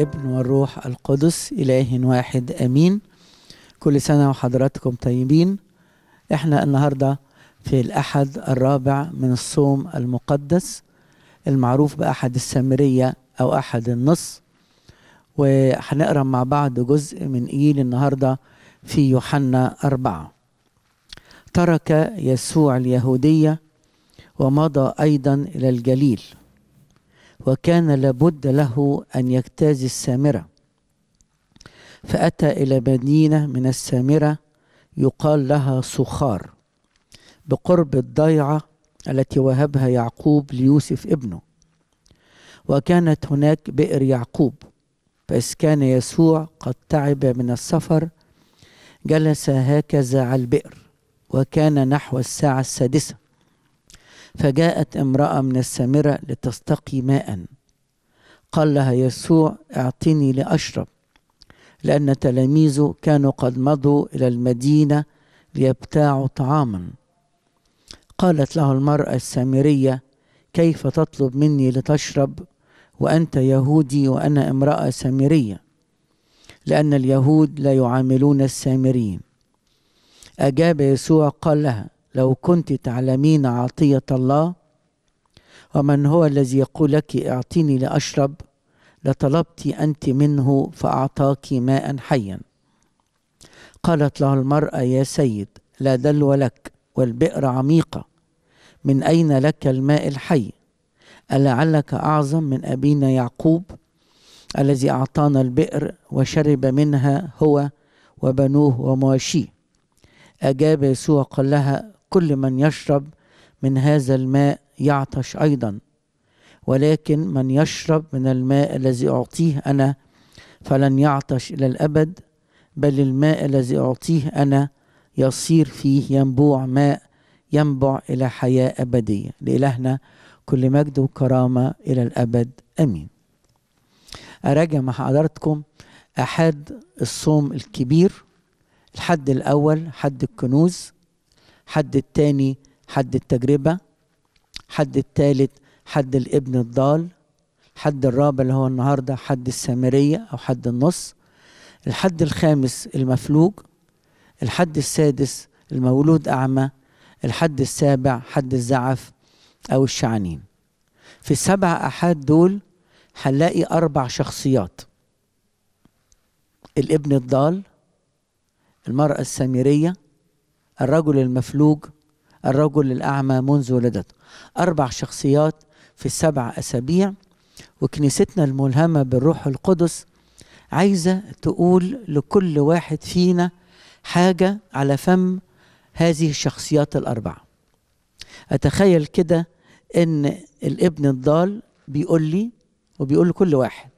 والابن والروح القدس إله واحد أمين كل سنة وحضراتكم طيبين احنا النهاردة في الأحد الرابع من الصوم المقدس المعروف بأحد السامرية أو أحد النص وهنقرا مع بعض جزء من إيل النهاردة في يوحنا أربعة ترك يسوع اليهودية ومضى أيضا إلى الجليل وكان لابد له أن يجتاز السامرة فأتى إلى مدينة من السامرة يقال لها صخار بقرب الضيعة التي وهبها يعقوب ليوسف ابنه وكانت هناك بئر يعقوب فإذ كان يسوع قد تعب من السفر جلس هكذا على البئر وكان نحو الساعة السادسة فجاءت امرأة من السامرة لتستقي ماء قال لها يسوع اعطني لأشرب لأن تلاميذه كانوا قد مضوا إلى المدينة ليبتاعوا طعاما قالت له المرأة السامرية كيف تطلب مني لتشرب وأنت يهودي وأنا امرأة سامرية لأن اليهود لا يعاملون السامرين أجاب يسوع قال لها لو كنت تعلمين عطية الله ومن هو الذي يقول لك اعطيني لأشرب لطلبت أنت منه فأعطاك ماء حيا قالت له المرأة يا سيد لا دلو لك والبئر عميقة من أين لك الماء الحي ألعلك أعظم من أبينا يعقوب الذي أعطانا البئر وشرب منها هو وبنوه ومواشيه أجاب يسوع قال لها كل من يشرب من هذا الماء يعطش أيضا ولكن من يشرب من الماء الذي أعطيه أنا فلن يعطش إلى الأبد بل الماء الذي أعطيه أنا يصير فيه ينبوع ماء ينبع إلى حياة أبدية لإلهنا كل مجد وكرامة إلى الأبد أمين أراجع مع حضراتكم أحد الصوم الكبير الحد الأول حد الكنوز حد التاني حد التجربة حد التالت حد الابن الضال حد الرابع اللي هو النهاردة حد السامرية أو حد النص الحد الخامس المفلوج الحد السادس المولود أعمى الحد السابع حد الزعف أو الشعنين في السبع أحاد دول هنلاقي أربع شخصيات الابن الضال المرأة السامرية الرجل المفلوج الرجل الأعمى منذ ولدته أربع شخصيات في السبع أسابيع وكنيستنا الملهمة بالروح القدس عايزة تقول لكل واحد فينا حاجة على فم هذه الشخصيات الأربعة أتخيل كده إن الابن الضال بيقول لي وبيقول لكل واحد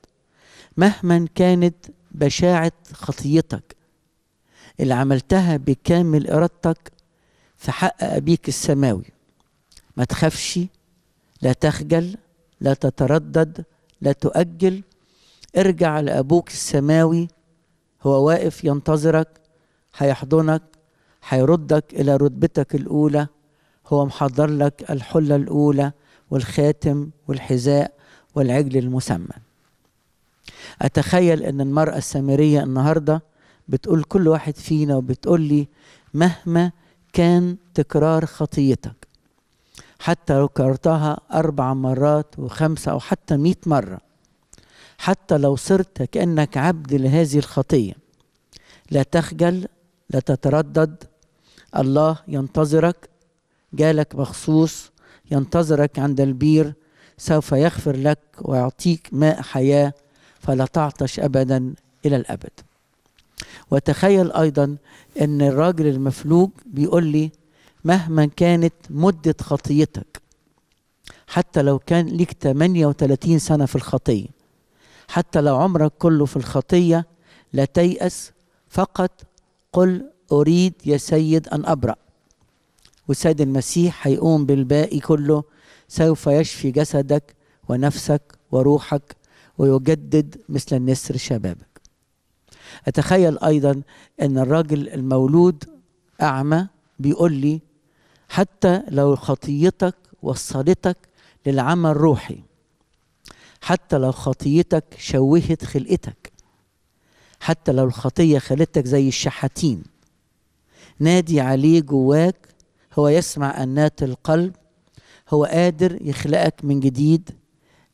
مهما كانت بشاعة خطيتك اللي عملتها بكامل إرادتك في حق أبيك السماوي ما تخافش لا تخجل لا تتردد لا تؤجل ارجع لأبوك السماوي هو واقف ينتظرك هيحضنك هيردك إلى رتبتك الأولى هو محضر لك الحلة الأولى والخاتم والحذاء والعجل المسمن أتخيل أن المرأة السامرية النهارده بتقول كل واحد فينا وبتقول لي مهما كان تكرار خطيتك حتى لو كررتها أربع مرات وخمسة أو حتى مئة مرة حتى لو صرت كأنك عبد لهذه الخطية لا تخجل لا تتردد الله ينتظرك جالك مخصوص ينتظرك عند البير سوف يغفر لك ويعطيك ماء حياة فلا تعطش أبدا إلى الأبد وتخيل أيضا أن الراجل المفلوج بيقول لي مهما كانت مدة خطيتك حتى لو كان ليك 38 سنة في الخطية حتى لو عمرك كله في الخطية لا تيأس فقط قل أريد يا سيد أن أبرأ والسيد المسيح هيقوم بالباقي كله سوف يشفي جسدك ونفسك وروحك ويجدد مثل النسر شبابك أتخيل أيضا أن الراجل المولود أعمى بيقول لي حتى لو خطيتك وصلتك للعمى الروحي حتى لو خطيتك شوهت خلقتك حتى لو الخطية خلتك زي الشحاتين نادي عليه جواك هو يسمع أنات القلب هو قادر يخلقك من جديد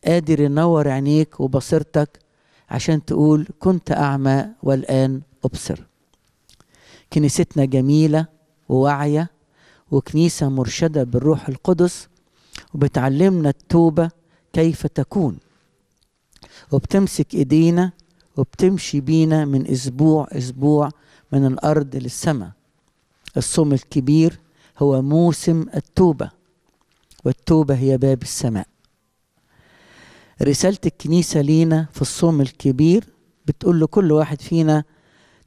قادر ينور عينيك وبصيرتك عشان تقول كنت أعمى والآن أبصر كنيستنا جميلة وواعية وكنيسة مرشدة بالروح القدس وبتعلمنا التوبة كيف تكون وبتمسك إيدينا وبتمشي بينا من أسبوع أسبوع من الأرض للسماء الصوم الكبير هو موسم التوبة والتوبة هي باب السماء رسالة الكنيسة لينا في الصوم الكبير بتقول لكل واحد فينا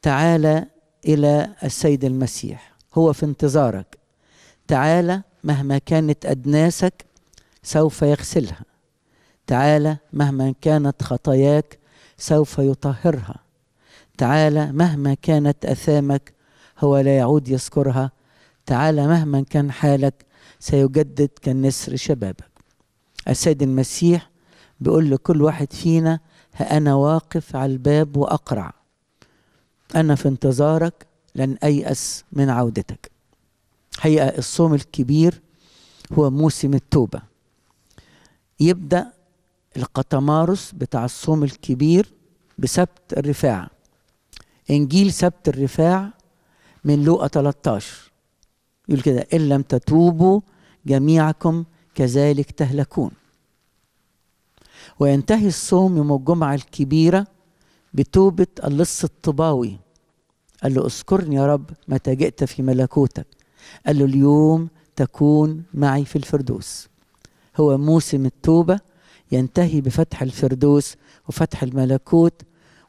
تعالى إلى السيد المسيح هو في انتظارك تعالى مهما كانت أدناسك سوف يغسلها تعالى مهما كانت خطاياك سوف يطهرها تعالى مهما كانت أثامك هو لا يعود يذكرها تعالى مهما كان حالك سيجدد كالنسر شبابك السيد المسيح بيقول لكل واحد فينا أنا واقف على الباب وأقرع أنا في انتظارك لن أيأس من عودتك حقيقة الصوم الكبير هو موسم التوبة يبدأ القطمارس بتاع الصوم الكبير بسبت الرفاع إنجيل سبت الرفاع من لوقا 13 يقول كده إن لم تتوبوا جميعكم كذلك تهلكون وينتهي الصوم يوم الجمعة الكبيرة بتوبة اللص الطباوي قال له اذكرني يا رب متى جئت في ملكوتك قال له اليوم تكون معي في الفردوس هو موسم التوبة ينتهي بفتح الفردوس وفتح الملكوت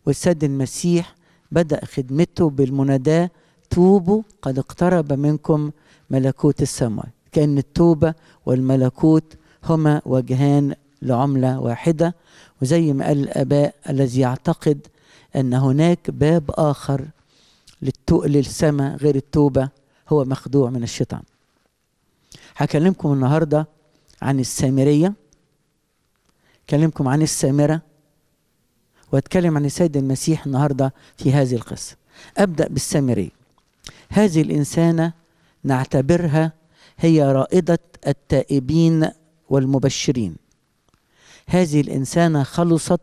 والسيد المسيح بدأ خدمته بالمناداة توبوا قد اقترب منكم ملكوت السماء كأن التوبة والملكوت هما وجهان لعملة واحدة وزي ما قال الآباء الذي يعتقد أن هناك باب آخر للسماء غير التوبة هو مخدوع من الشيطان هكلمكم النهاردة عن السامرية كلمكم عن السامرة واتكلم عن السيد المسيح النهاردة في هذه القصة أبدأ بالسامرية هذه الإنسانة نعتبرها هي رائدة التائبين والمبشرين هذه الإنسانة خلصت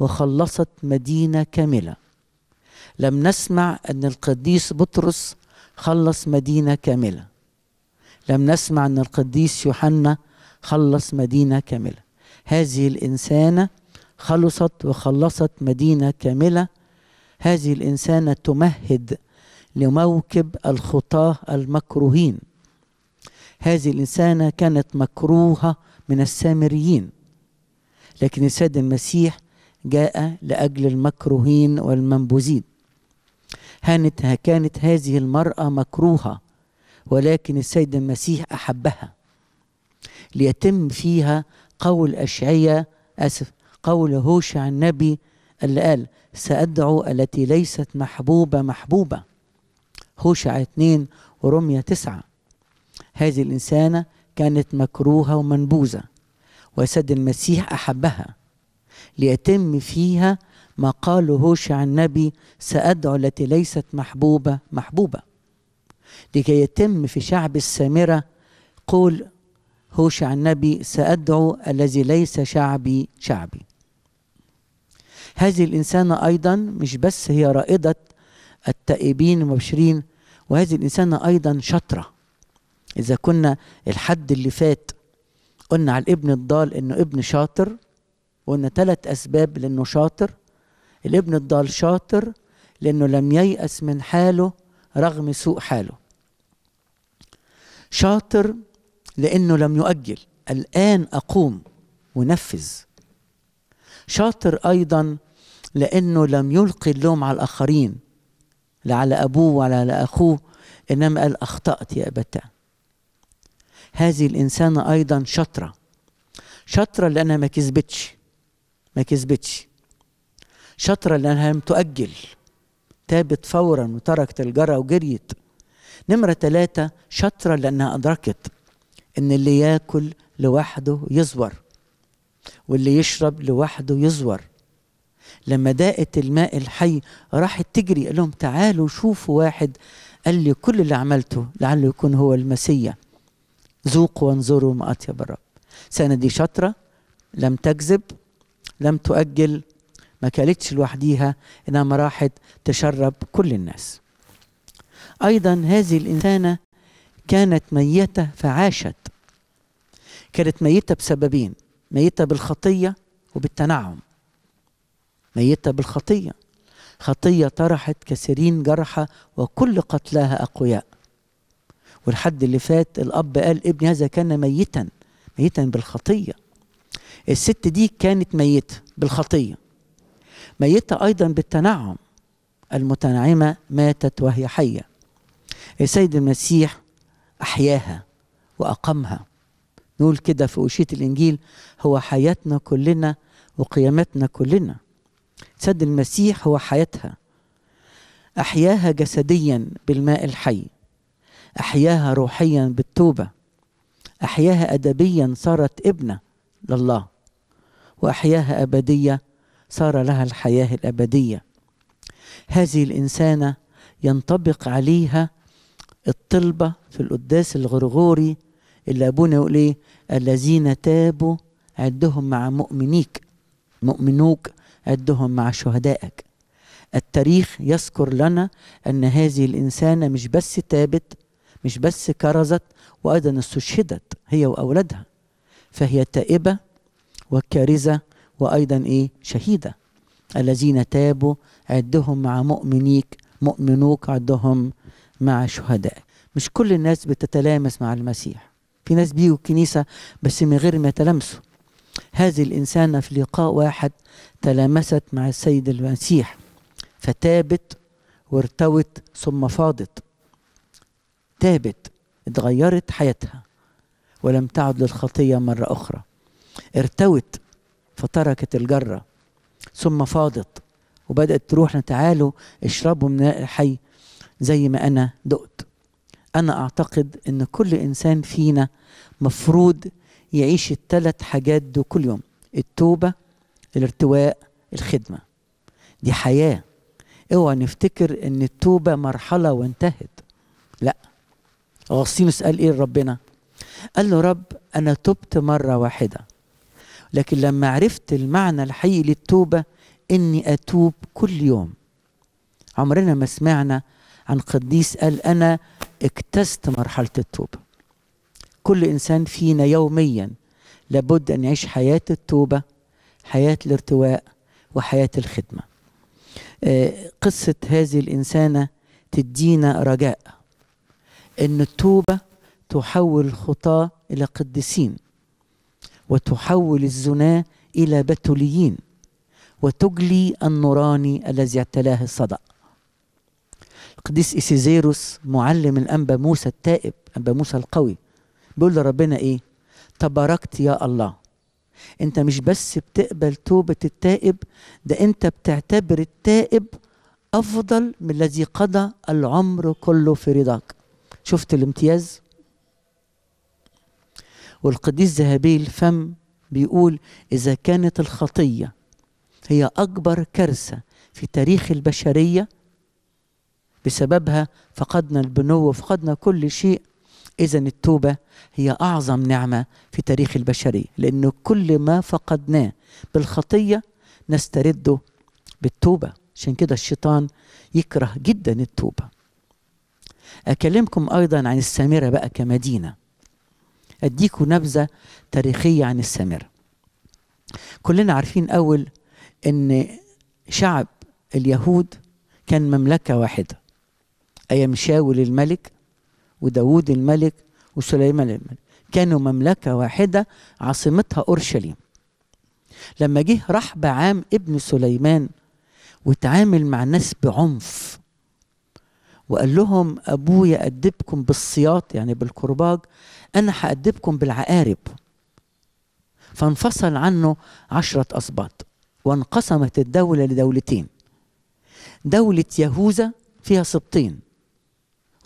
وخلصت مدينة كاملة لم نسمع أن القديس بطرس خلص مدينة كاملة لم نسمع أن القديس يوحنا خلص مدينة كاملة هذه الإنسانة خلصت وخلصت مدينة كاملة هذه الإنسانة تمهد لموكب الخطاة المكروهين هذه الإنسانة كانت مكروهة من السامريين لكن السيد المسيح جاء لأجل المكروهين والمنبوذين هانت كانت هذه المرأة مكروهة ولكن السيد المسيح أحبها ليتم فيها قول أشعية أسف قول هوشع النبي اللي قال سأدعو التي ليست محبوبة محبوبة هوشع اتنين ورمية تسعة هذه الإنسانة كانت مكروهة ومنبوذة وسد المسيح أحبها ليتم فيها ما قاله هوش عن النبي سأدعو التي ليست محبوبة محبوبة لكي يتم في شعب السامرة قول هوش عن النبي سأدعو الذي ليس شعبي شعبي هذه الإنسانة أيضا مش بس هي رائدة التائبين المبشرين وهذه الإنسانة أيضا شطرة إذا كنا الحد اللي فات قلنا على الابن الضال انه ابن شاطر وقلنا ثلاث اسباب لانه شاطر الابن الضال شاطر لانه لم ييأس من حاله رغم سوء حاله شاطر لانه لم يؤجل الان اقوم ونفذ شاطر ايضا لانه لم يلقي اللوم على الاخرين لا على ابوه ولا على اخوه انما قال اخطات يا ابتاه هذه الإنسانة أيضا شاطرة شاطرة لأنها ما كذبتش ما كذبتش شاطرة لأنها لم تؤجل تابت فورا وتركت الجرة وجريت نمرة ثلاثة شاطرة لأنها أدركت إن اللي ياكل لوحده يزور واللي يشرب لوحده يزور لما داقت الماء الحي راحت تجري قال لهم تعالوا شوفوا واحد قال لي كل اللي عملته لعله يكون هو المسيح ذوقوا وانظروا ما أطيب الرب سنة دي شاطرة لم تكذب لم تؤجل ما كلتش لوحديها إنما راحت تشرب كل الناس أيضا هذه الإنسانة كانت ميتة فعاشت كانت ميتة بسببين ميتة بالخطية وبالتنعم ميتة بالخطية خطية طرحت كثيرين جرحى وكل قتلاها أقوياء والحد اللي فات الاب قال ابني هذا كان ميتا ميتا بالخطيه الست دي كانت ميته بالخطيه ميته ايضا بالتنعم المتنعمه ماتت وهي حيه السيد المسيح احياها واقامها نقول كده في أشية الإنجيل هو حياتنا كلنا وقيامتنا كلنا سد المسيح هو حياتها أحياها جسديا بالماء الحي أحياها روحيا بالتوبة أحياها أدبيا صارت ابنة لله وأحياها أبدية صار لها الحياة الأبدية هذه الإنسانة ينطبق عليها الطلبة في القداس الغرغوري اللي أبونا يقول إيه الذين تابوا عدهم مع مؤمنيك مؤمنوك عدهم مع شهدائك التاريخ يذكر لنا أن هذه الإنسانة مش بس تابت مش بس كرزت وأيضا استشهدت هي وأولادها فهي تائبة وكارزة وأيضا إيه شهيدة الذين تابوا عدهم مع مؤمنيك مؤمنوك عدهم مع شهدائك مش كل الناس بتتلامس مع المسيح في ناس بيجوا الكنيسة بس من غير ما يتلامسوا هذه الإنسانة في لقاء واحد تلامست مع السيد المسيح فتابت وارتوت ثم فاضت تابت اتغيرت حياتها ولم تعد للخطية مرة أخرى ارتوت فتركت الجرة ثم فاضت وبدأت تروح تعالوا اشربوا من الحي زي ما أنا دقت أنا أعتقد أن كل إنسان فينا مفروض يعيش التلات حاجات دول كل يوم التوبة الارتواء الخدمة دي حياة اوعى نفتكر ان التوبة مرحلة وانتهت لا اغسطينوس قال ايه لربنا قال له رب انا تبت مره واحده لكن لما عرفت المعنى الحقيقي للتوبه اني اتوب كل يوم عمرنا ما سمعنا عن قديس قال انا اجتزت مرحله التوبه كل انسان فينا يوميا لابد ان يعيش حياه التوبه حياه الارتواء وحياه الخدمه آه، قصه هذه الانسانه تدينا رجاء أن التوبة تحول الخطاة إلى قديسين وتحول الزناة إلى بتوليين وتجلي النوراني الذي اعتلاه الصدأ القديس إسيزيروس معلم الأنبا موسى التائب أنبا موسى القوي بيقول لربنا إيه تباركت يا الله أنت مش بس بتقبل توبة التائب ده أنت بتعتبر التائب أفضل من الذي قضى العمر كله في رضاك شفت الامتياز والقديس ذهبي الفم بيقول إذا كانت الخطية هي أكبر كارثة في تاريخ البشرية بسببها فقدنا البنو وفقدنا كل شيء إذا التوبة هي أعظم نعمة في تاريخ البشرية لأن كل ما فقدناه بالخطية نسترده بالتوبة عشان كده الشيطان يكره جدا التوبة أكلمكم أيضا عن السامرة بقى كمدينة أديكم نبذة تاريخية عن السامرة كلنا عارفين أول أن شعب اليهود كان مملكة واحدة أيام شاول الملك وداود الملك وسليمان الملك كانوا مملكة واحدة عاصمتها أورشليم لما جه رحب عام ابن سليمان وتعامل مع الناس بعنف وقال لهم أبويا أدبكم بالسياط يعني بالكرباج أنا هأدبكم بالعقارب فانفصل عنه عشرة أصباط وانقسمت الدولة لدولتين دولة يهوذا فيها سبطين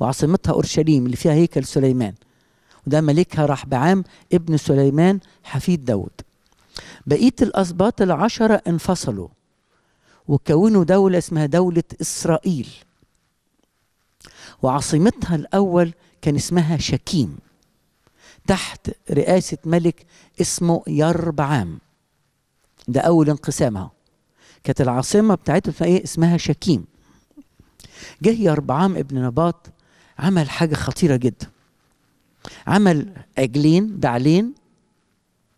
وعاصمتها أورشليم اللي فيها هيكل سليمان وده ملكها بعام ابن سليمان حفيد داود بقية الأسباط العشرة انفصلوا وكونوا دولة اسمها دولة إسرائيل وعاصمتها الأول كان اسمها شكيم تحت رئاسة ملك اسمه يربعام ده أول انقسامها كانت العاصمة بتاعتها ايه اسمها شكيم جه يربعام ابن نباط عمل حاجة خطيرة جدا عمل عجلين دعلين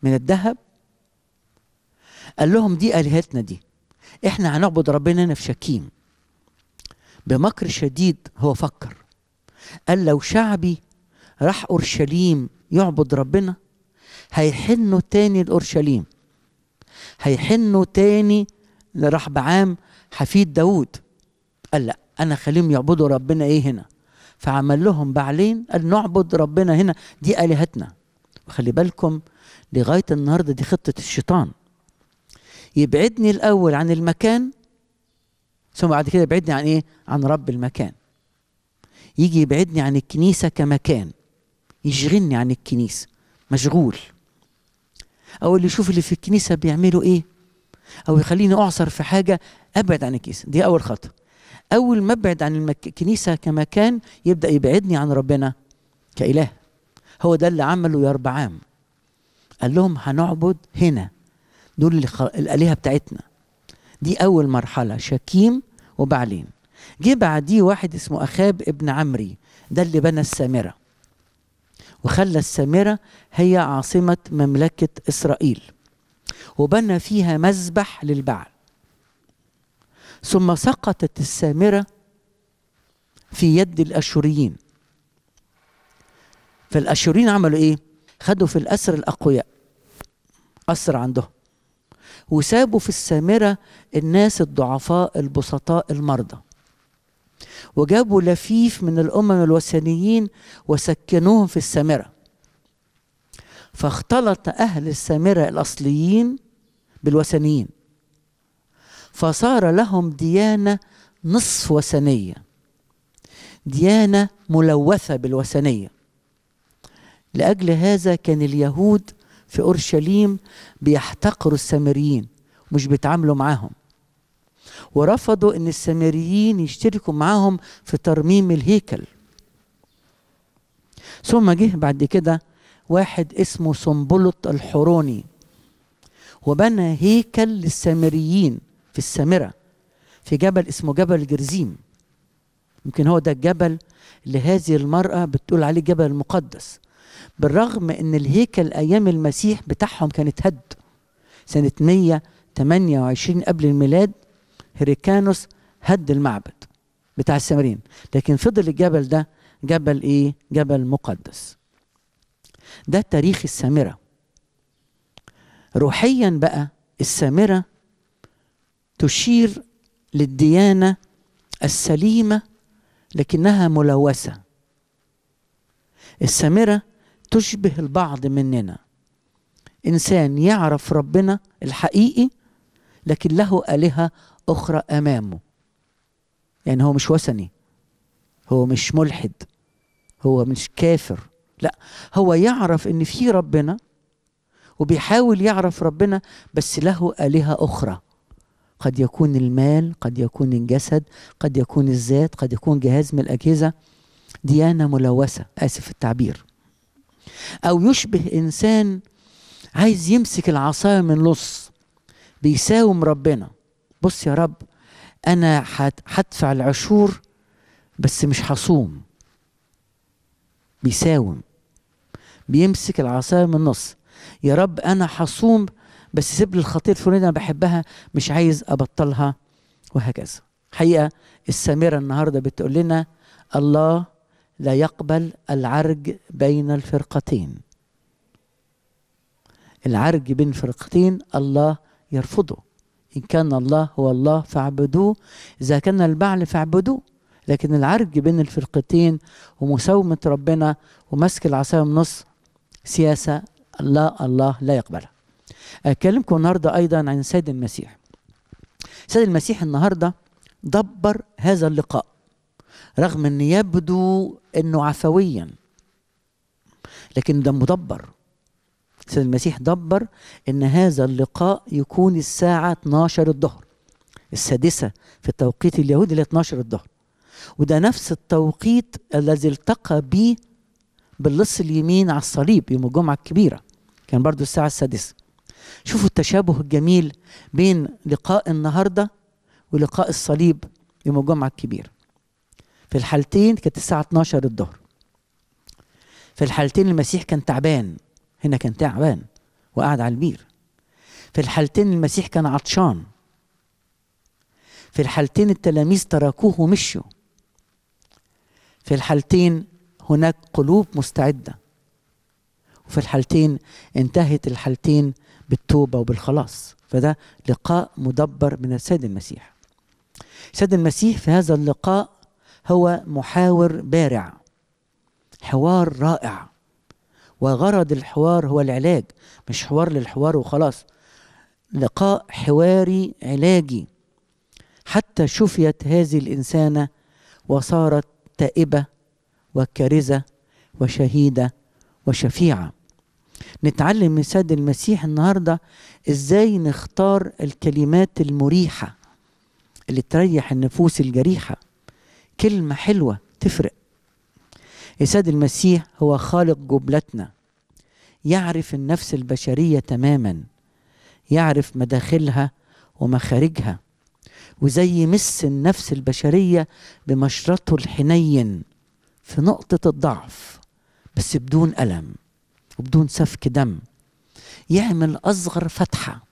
من الذهب قال لهم دي آلهتنا دي احنا هنعبد ربنا هنا في شكيم بمكر شديد هو فكر قال لو شعبي راح اورشليم يعبد ربنا هيحنوا تاني لاورشليم هيحنوا تاني لراح بعام حفيد داوود قال لا انا خليهم يعبدوا ربنا ايه هنا فعمل لهم بعلين قال نعبد ربنا هنا دي الهتنا وخلي بالكم لغايه النهارده دي خطه الشيطان يبعدني الاول عن المكان ثم بعد كده يبعدني عن ايه عن رب المكان يجي يبعدني عن الكنيسه كمكان يشغلني عن الكنيسه مشغول او اللي يشوف اللي في الكنيسه بيعملوا ايه او يخليني اعصر في حاجه ابعد عن الكنيسه دي اول خطوه اول ما ابعد عن المك... الكنيسه كمكان يبدا يبعدني عن ربنا كاله هو ده اللي عمله عام. قال لهم هنعبد هنا دول الالهه بتاعتنا دي اول مرحله شكيم وبعلين جه بعديه واحد اسمه أخاب ابن عمري ده اللي بنى السامرة وخلى السامرة هي عاصمة مملكة إسرائيل وبنى فيها مذبح للبعل ثم سقطت السامرة في يد الأشوريين فالأشوريين عملوا إيه؟ خدوا في الأسر الأقوياء أسر عندهم وسابوا في السامرة الناس الضعفاء البسطاء المرضى وجابوا لفيف من الأمم الوثنيين وسكنوهم في السامرة فاختلط أهل السامرة الأصليين بالوثنيين فصار لهم ديانة نصف وثنية ديانة ملوثة بالوثنية لأجل هذا كان اليهود في اورشليم بيحتقروا السامريين مش بيتعاملوا معاهم ورفضوا ان السامريين يشتركوا معاهم في ترميم الهيكل ثم جه بعد كده واحد اسمه سنبلط الحروني وبنى هيكل للسامريين في السامرة في جبل اسمه جبل جرزيم يمكن هو ده الجبل اللي هذه المرأة بتقول عليه جبل المقدس بالرغم ان الهيكل ايام المسيح بتاعهم كان اتهد سنة 128 قبل الميلاد هيريكانوس هد المعبد بتاع السامرين لكن فضل الجبل ده جبل ايه جبل مقدس ده تاريخ السامرة روحيا بقى السامرة تشير للديانة السليمة لكنها ملوثة السامرة تشبه البعض مننا انسان يعرف ربنا الحقيقي لكن له الهه اخرى امامه يعني هو مش وثني هو مش ملحد هو مش كافر لا هو يعرف ان في ربنا وبيحاول يعرف ربنا بس له الهه اخرى قد يكون المال قد يكون الجسد قد يكون الذات قد يكون جهاز من الاجهزه ديانه ملوثه اسف التعبير أو يشبه إنسان عايز يمسك العصاية من لص بيساوم ربنا بص يا رب أنا هدفع العشور بس مش هصوم بيساوم بيمسك العصاية من النص يا رب أنا هصوم بس سيب لي الخطية الفلانية أنا بحبها مش عايز أبطلها وهكذا حقيقة السامرة النهاردة بتقول لنا الله لا يقبل العرج بين الفرقتين العرج بين فرقتين الله يرفضه إن كان الله هو الله فاعبدوه إذا كان البعل فاعبدوه لكن العرج بين الفرقتين ومساومة ربنا ومسك العصاية من نص سياسة الله الله لا يقبلها أكلمكم النهاردة أيضا عن سيد المسيح سيد المسيح النهاردة دبر هذا اللقاء رغم ان يبدو انه عفويا لكن ده مدبر سيد المسيح دبر ان هذا اللقاء يكون الساعه 12 الظهر السادسه في التوقيت اليهودي ل 12 الظهر وده نفس التوقيت الذي التقى به باللص اليمين على الصليب يوم الجمعه الكبيره كان برضو الساعه السادسه شوفوا التشابه الجميل بين لقاء النهارده ولقاء الصليب يوم الجمعه الكبيره في الحالتين كانت الساعة 12 الظهر في الحالتين المسيح كان تعبان هنا كان تعبان وقعد على البير في الحالتين المسيح كان عطشان في الحالتين التلاميذ تركوه ومشوا في الحالتين هناك قلوب مستعده وفي الحالتين انتهت الحالتين بالتوبه وبالخلاص فده لقاء مدبر من السيد المسيح السيد المسيح في هذا اللقاء هو محاور بارع حوار رائع وغرض الحوار هو العلاج مش حوار للحوار وخلاص لقاء حواري علاجي حتى شفيت هذه الإنسانة وصارت تائبة وكارزة وشهيدة وشفيعة نتعلم من سيد المسيح النهاردة إزاي نختار الكلمات المريحة اللي تريح النفوس الجريحة كلمة حلوة تفرق السيد المسيح هو خالق جبلتنا يعرف النفس البشرية تماما يعرف مداخلها ومخارجها وزي مس النفس البشرية بمشرطه الحنين في نقطة الضعف بس بدون ألم وبدون سفك دم يعمل أصغر فتحة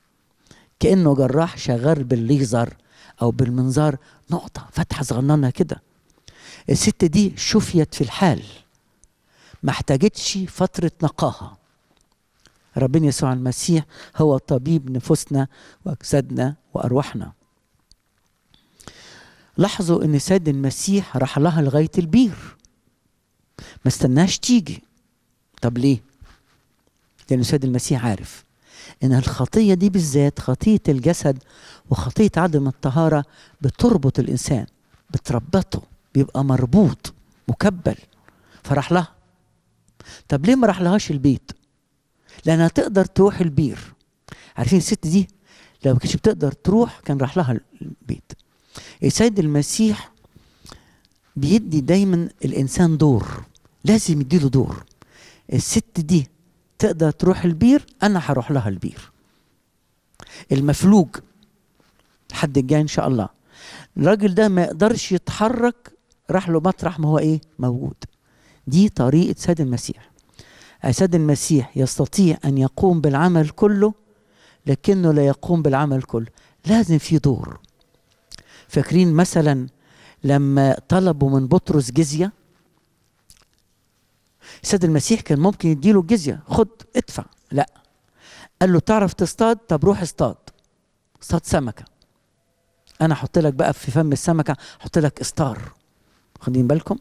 كأنه جراح شغال بالليزر أو بالمنظار نقطة فتحة صغننة كده الست دي شفيت في الحال ما احتاجتش فترة نقاها ربنا يسوع المسيح هو طبيب نفوسنا وأجسادنا وأرواحنا لاحظوا ان سيد المسيح راح لها لغايه البير ما استناش تيجي طب ليه لان سيد المسيح عارف ان الخطيه دي بالذات خطيه الجسد وخطيه عدم الطهاره بتربط الانسان بتربطه بيبقى مربوط مكبل فراح لها طب ليه ما راح لهاش البيت لانها تقدر تروح البير عارفين الست دي لو ما كانتش بتقدر تروح كان راح لها البيت السيد المسيح بيدي دايما الانسان دور لازم يديله دور الست دي تقدر تروح البير انا هروح لها البير المفلوج الحد الجاي ان شاء الله الراجل ده ما يقدرش يتحرك راح له مطرح ما هو ايه موجود دي طريقة سيد المسيح سيد المسيح يستطيع أن يقوم بالعمل كله لكنه لا يقوم بالعمل كله لازم في دور فاكرين مثلا لما طلبوا من بطرس جزية سيد المسيح كان ممكن يديله الجزية خد ادفع لا قال له تعرف تصطاد طب روح اصطاد اصطاد سمكة أنا أحط لك بقى في فم السمكة حط لك استار واخدين بالكم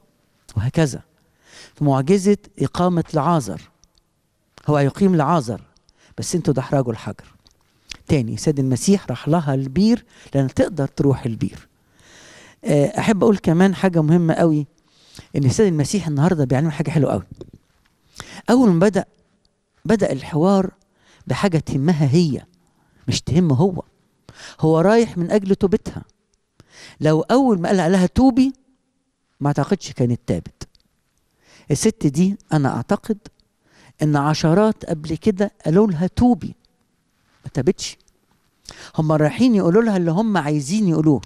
وهكذا معجزة إقامة العازر هو يقيم العازر بس انتوا دحرجوا الحجر تاني سيد المسيح راح لها البير لأن تقدر تروح البير آه، أحب أقول كمان حاجة مهمة قوي إن سيد المسيح النهاردة بيعلم حاجة حلوة قوي أول ما بدأ بدأ الحوار بحاجة تهمها هي مش تهم هو هو رايح من أجل توبتها لو أول ما قال لها توبي ما اعتقدش كانت تابت الست دي انا اعتقد ان عشرات قبل كده قالوا لها توبي ما تابتش هم رايحين يقولوا لها اللي هم عايزين يقولوه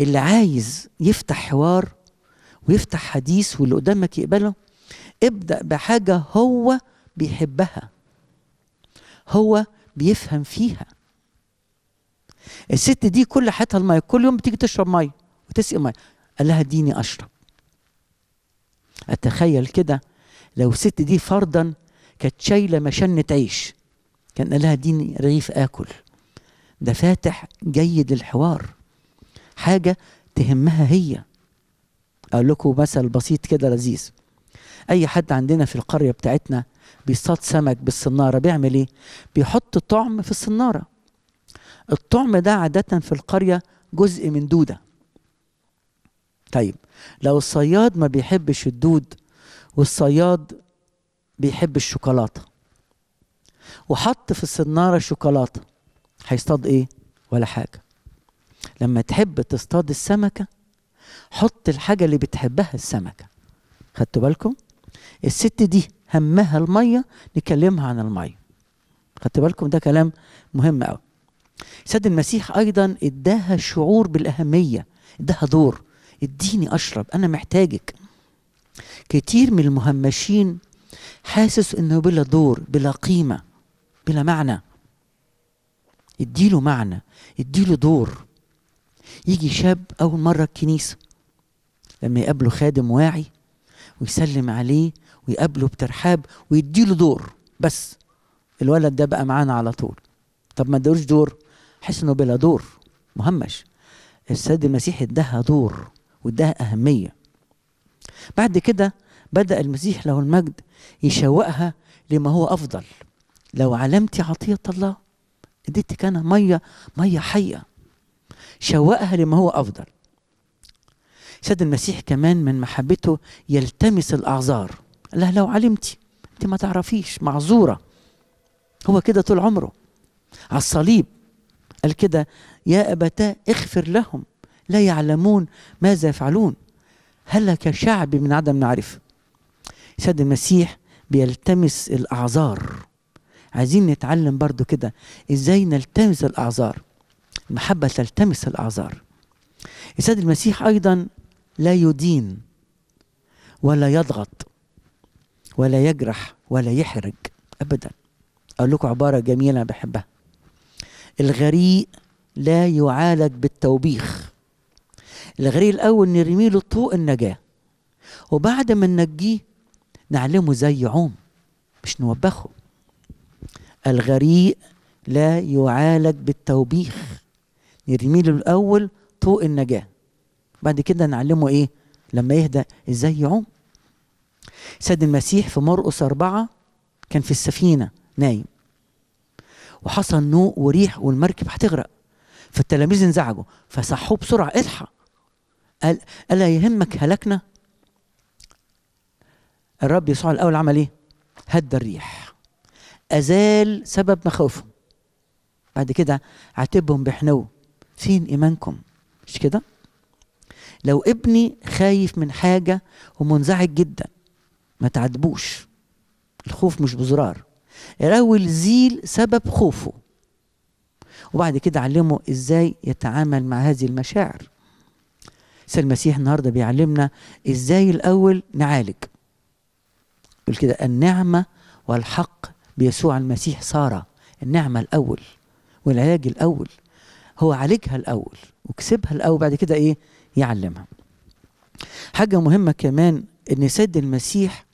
اللي عايز يفتح حوار ويفتح حديث واللي قدامك يقبله ابدأ بحاجة هو بيحبها هو بيفهم فيها الست دي كل حياتها المية كل يوم بتيجي تشرب مية وتسقي مية قال لها اديني اشرب اتخيل كده لو الست دي فرضا كانت شايله مشنة عيش كان قال لها اديني رغيف اكل ده فاتح جيد للحوار حاجه تهمها هي اقول لكم مثل بسيط كده لذيذ اي حد عندنا في القريه بتاعتنا بيصطاد سمك بالصناره بيعمل ايه بيحط طعم في الصناره الطعم ده عاده في القريه جزء من دوده طيب لو الصياد ما بيحبش الدود والصياد بيحب الشوكولاته وحط في الصناره شوكولاته هيصطاد ايه ولا حاجه لما تحب تصطاد السمكه حط الحاجه اللي بتحبها السمكه خدتوا بالكم الست دي همها الميه نكلمها عن الميه خدتوا بالكم ده كلام مهم قوي سيد المسيح ايضا اداها شعور بالاهميه اداها دور اديني اشرب انا محتاجك كتير من المهمشين حاسس انه بلا دور بلا قيمه بلا معنى اديله معنى اديله دور يجي شاب اول مره الكنيسه لما يقابله خادم واعي ويسلم عليه ويقابله بترحاب ويديله دور بس الولد ده بقى معانا على طول طب ما ادوش دور حس انه بلا دور مهمش السيد المسيح ادها دور وده أهمية بعد كده بدأ المسيح له المجد يشوقها لما هو أفضل لو علمتي عطية الله اديتك أنا مية مية حية شوقها لما هو أفضل سيد المسيح كمان من محبته يلتمس الأعذار قال لها لو علمتي أنت ما تعرفيش معذورة هو كده طول عمره على الصليب قال كده يا أبتاه اغفر لهم لا يعلمون ماذا يفعلون هلك شعبي من عدم معرفة سيد المسيح بيلتمس الأعذار عايزين نتعلم برضو كده إزاي نلتمس الأعذار المحبة تلتمس الأعذار السيد المسيح أيضا لا يدين ولا يضغط ولا يجرح ولا يحرج أبدا أقول لكم عبارة جميلة بحبها الغريق لا يعالج بالتوبيخ الغريق الاول نرمي له طوق النجاه وبعد ما ننجيه نعلمه زي يعوم مش نوبخه الغريق لا يعالج بالتوبيخ نرمي له الاول طوق النجاه بعد كده نعلمه ايه لما يهدى ازاي يعوم سيد المسيح في مرقس أربعة كان في السفينة نايم وحصل نوء وريح والمركب هتغرق فالتلاميذ انزعجوا فصحوه بسرعة اصحى قال ألا يهمك هلكنا الرب يسوع الأول عمل إيه هد الريح أزال سبب مخاوفهم بعد كده عاتبهم بحنو فين إيمانكم مش كده لو ابني خايف من حاجة ومنزعج جدا ما تعاتبوش الخوف مش بزرار الأول زيل سبب خوفه وبعد كده علمه ازاي يتعامل مع هذه المشاعر المسيح النهارده بيعلمنا ازاي الاول نعالج يقول كده النعمه والحق بيسوع المسيح ساره النعمه الاول والعلاج الاول هو عالجها الاول وكسبها الاول بعد كده ايه يعلمها حاجه مهمه كمان ان سيد المسيح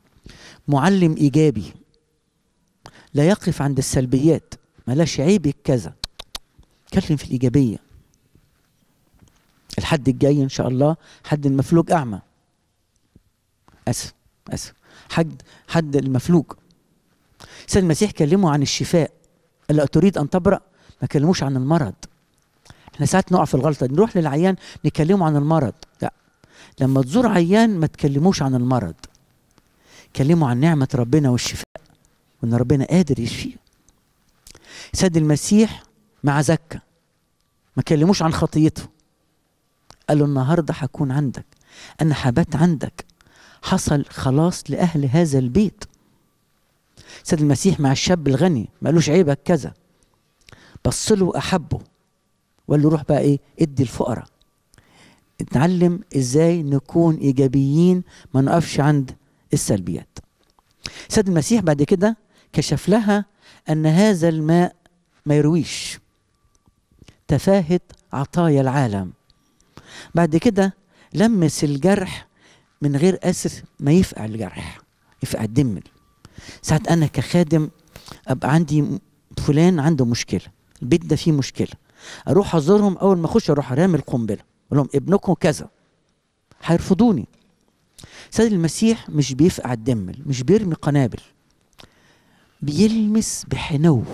معلم ايجابي لا يقف عند السلبيات ملاش عيب كذا تكلم في الايجابيه الحد الجاي ان شاء الله حد المفلوج اعمى اسف اسف حد حد المفلوج سيد المسيح كلمه عن الشفاء قال له تريد ان تبرأ ما كلموش عن المرض احنا ساعات نقع في الغلطه نروح للعيان نكلمه عن المرض لا لما تزور عيان ما تكلموش عن المرض كلمه عن نعمه ربنا والشفاء وان ربنا قادر يشفيه سيد المسيح مع زكا ما كلموش عن خطيته قال له النهارده هكون عندك انا هبات عندك حصل خلاص لاهل هذا البيت سيد المسيح مع الشاب الغني ما قالوش عيبك كذا بص له واحبه وقال له روح بقى ايه ادي الفقراء نتعلم ازاي نكون ايجابيين ما نقفش عند السلبيات سيد المسيح بعد كده كشف لها ان هذا الماء ما يرويش تفاهه عطايا العالم بعد كده لمس الجرح من غير أسر ما يفقع الجرح يفقع الدم ساعات أنا كخادم أبقى عندي فلان عنده مشكلة البيت ده فيه مشكلة أروح أزورهم أول ما أخش أروح أرامي القنبلة أقول لهم ابنكم كذا هيرفضوني سيد المسيح مش بيفقع الدم مش بيرمي قنابل بيلمس بحنو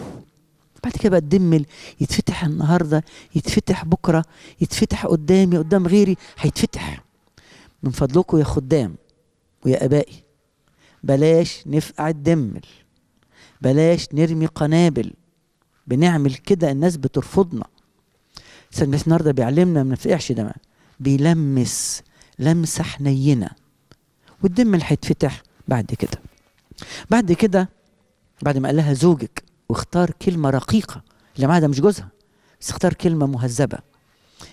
بعد كده بقى تدمل يتفتح النهارده يتفتح بكره يتفتح قدامي قدام غيري هيتفتح من فضلكم يا خدام ويا ابائي بلاش نفقع الدمل بلاش نرمي قنابل بنعمل كده الناس بترفضنا سيدنا النهارده بيعلمنا ما نفقعش دم بيلمس لمسه حنينه والدم اللي هيتفتح بعد كده بعد كده بعد ما قال لها زوجك واختار كلمة رقيقة اللي معاها ده مش جوزها بس اختار كلمة مهذبة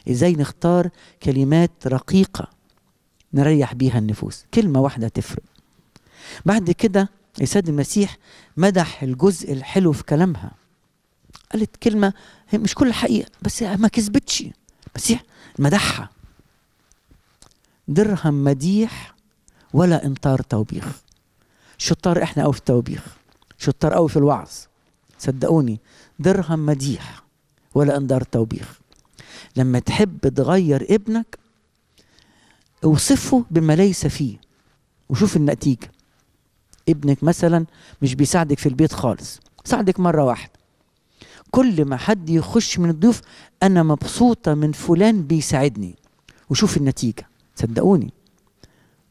ازاي نختار كلمات رقيقة نريح بيها النفوس كلمة واحدة تفرق بعد كده السيد المسيح مدح الجزء الحلو في كلامها قالت كلمة هي مش كل حقيقة بس ما كذبتش المسيح مدحها درهم مديح ولا انطار توبيخ شطار احنا قوي في التوبيخ شطار قوي في الوعظ صدقوني درهم مديح ولا انذار توبيخ لما تحب تغير ابنك اوصفه بما ليس فيه وشوف النتيجه ابنك مثلا مش بيساعدك في البيت خالص ساعدك مره واحده كل ما حد يخش من الضيوف انا مبسوطه من فلان بيساعدني وشوف النتيجه صدقوني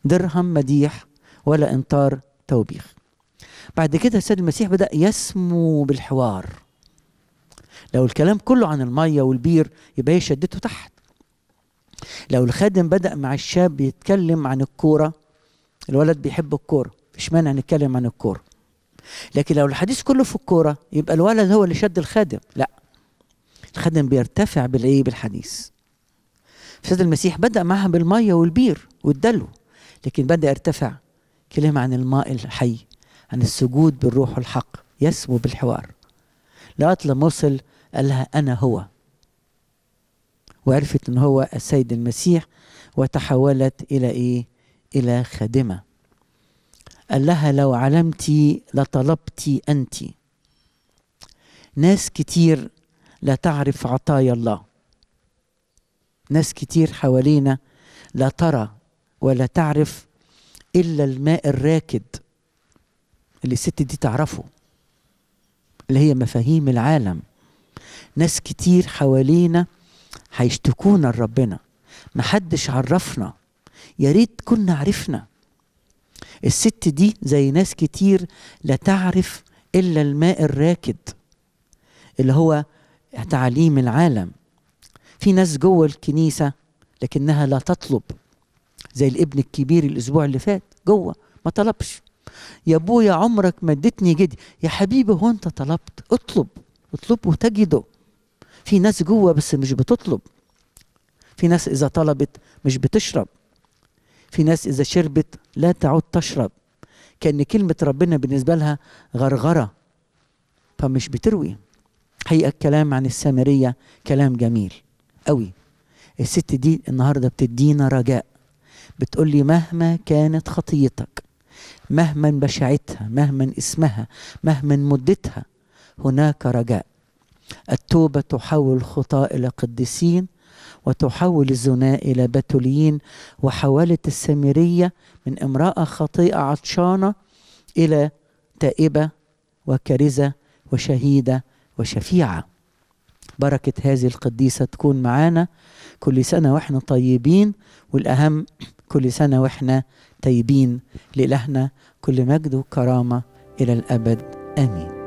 درهم مديح ولا انطار توبيخ بعد كده السيد المسيح بدأ يسمو بالحوار لو الكلام كله عن المية والبير يبقى هي شدته تحت لو الخادم بدأ مع الشاب يتكلم عن الكورة الولد بيحب الكورة مش مانع نتكلم عن الكورة لكن لو الحديث كله في الكورة يبقى الولد هو اللي شد الخادم لا الخادم بيرتفع بالايه بالحديث فسيد المسيح بدأ معها بالمية والبير والدلو لكن بدأ يرتفع كلمة عن الماء الحي عن السجود بالروح الحق يسمو بالحوار لغايه لما وصل قال لها انا هو وعرفت ان هو السيد المسيح وتحولت الى ايه الى خادمه قال لها لو علمتي لطلبتي انت ناس كتير لا تعرف عطايا الله ناس كتير حوالينا لا ترى ولا تعرف الا الماء الراكد اللي الست دي تعرفه اللي هي مفاهيم العالم ناس كتير حوالينا هيشتكونا لربنا محدش عرفنا يا ريت كنا عرفنا الست دي زي ناس كتير لا تعرف الا الماء الراكد اللي هو تعاليم العالم في ناس جوه الكنيسه لكنها لا تطلب زي الابن الكبير الاسبوع اللي فات جوه ما طلبش يا ابويا عمرك ما اديتني جدي يا حبيبي هو انت طلبت اطلب اطلب وتجده في ناس جوه بس مش بتطلب في ناس اذا طلبت مش بتشرب في ناس اذا شربت لا تعود تشرب كان كلمه ربنا بالنسبه لها غرغره فمش بتروي حقيقه الكلام عن السامريه كلام جميل قوي الست دي النهارده بتدينا رجاء بتقول لي مهما كانت خطيتك مهما بشاعتها مهما اسمها مهما مدتها هناك رجاء التوبة تحول الخطاة إلى قديسين وتحول الزنا إلى بتوليين وحولت السامرية من امرأة خطيئة عطشانة إلى تائبة وكارزة وشهيدة وشفيعة بركة هذه القديسة تكون معانا كل سنة وإحنا طيبين والأهم كل سنة وإحنا طيبين لإلهنا كل مجد وكرامة إلى الأبد آمين